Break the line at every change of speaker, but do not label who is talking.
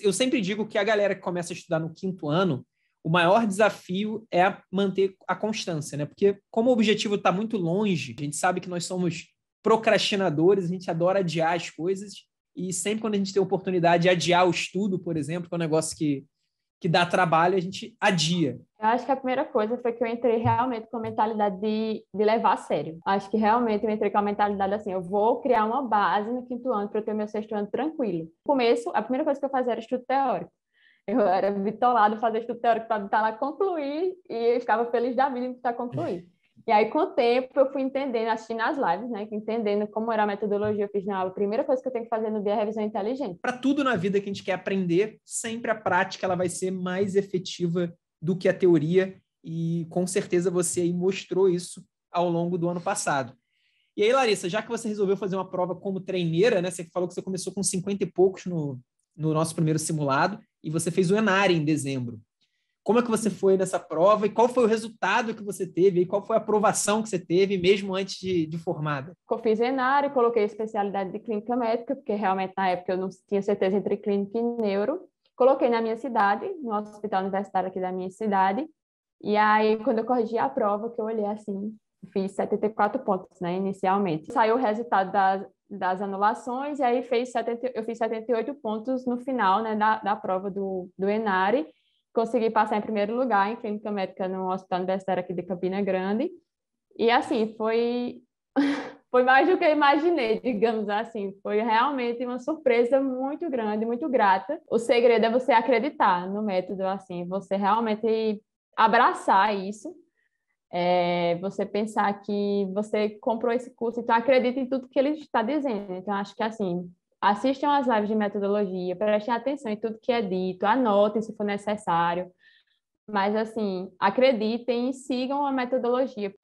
eu sempre digo que a galera que começa a estudar no quinto ano, o maior desafio é manter a constância, né? Porque como o objetivo está muito longe, a gente sabe que nós somos procrastinadores, a gente adora adiar as coisas e sempre quando a gente tem oportunidade de adiar o estudo, por exemplo, que é um negócio que que dá trabalho, a gente adia.
Eu acho que a primeira coisa foi que eu entrei realmente com a mentalidade de, de levar a sério. Acho que realmente eu entrei com a mentalidade assim, eu vou criar uma base no quinto ano para eu ter meu sexto ano tranquilo. No começo, a primeira coisa que eu fazia era estudo teórico. Eu era vitolado fazer estudo teórico para estar tá lá concluir e eu ficava feliz da vida em estar concluído. E aí, com o tempo, eu fui entendendo, assistindo as lives, né? Entendendo como era a metodologia, eu fiz na aula. A primeira coisa que eu tenho que fazer no dia é revisão inteligente. Para
tudo na vida que a gente quer aprender, sempre a prática ela vai ser mais efetiva do que a teoria. E com certeza você mostrou isso ao longo do ano passado. E aí, Larissa, já que você resolveu fazer uma prova como treineira, né? Você falou que você começou com 50 e poucos no, no nosso primeiro simulado e você fez o Enare em dezembro. Como é que você foi nessa prova e qual foi o resultado que você teve e qual foi a aprovação que você teve mesmo antes de, de formada?
Eu fiz Enário, coloquei especialidade de clínica médica, porque realmente na época eu não tinha certeza entre clínica e neuro. Coloquei na minha cidade, no hospital universitário aqui da minha cidade. E aí, quando eu corrigi a prova, que eu olhei assim, fiz 74 pontos, né, inicialmente. Saiu o resultado das, das anulações, e aí fez 70, eu fiz 78 pontos no final, né, da, da prova do, do Enari consegui passar em primeiro lugar em clínica médica no Hospital Universitário aqui de Campina Grande. E assim, foi foi mais do que eu imaginei, digamos assim. Foi realmente uma surpresa muito grande, muito grata. O segredo é você acreditar no método, assim, você realmente abraçar isso. É, você pensar que você comprou esse curso, então acredita em tudo que ele está dizendo. Então, acho que assim, assistam às lives de metodologia, prestem atenção em tudo que é dito, anotem se for necessário. Mas, assim, acreditem e sigam a metodologia.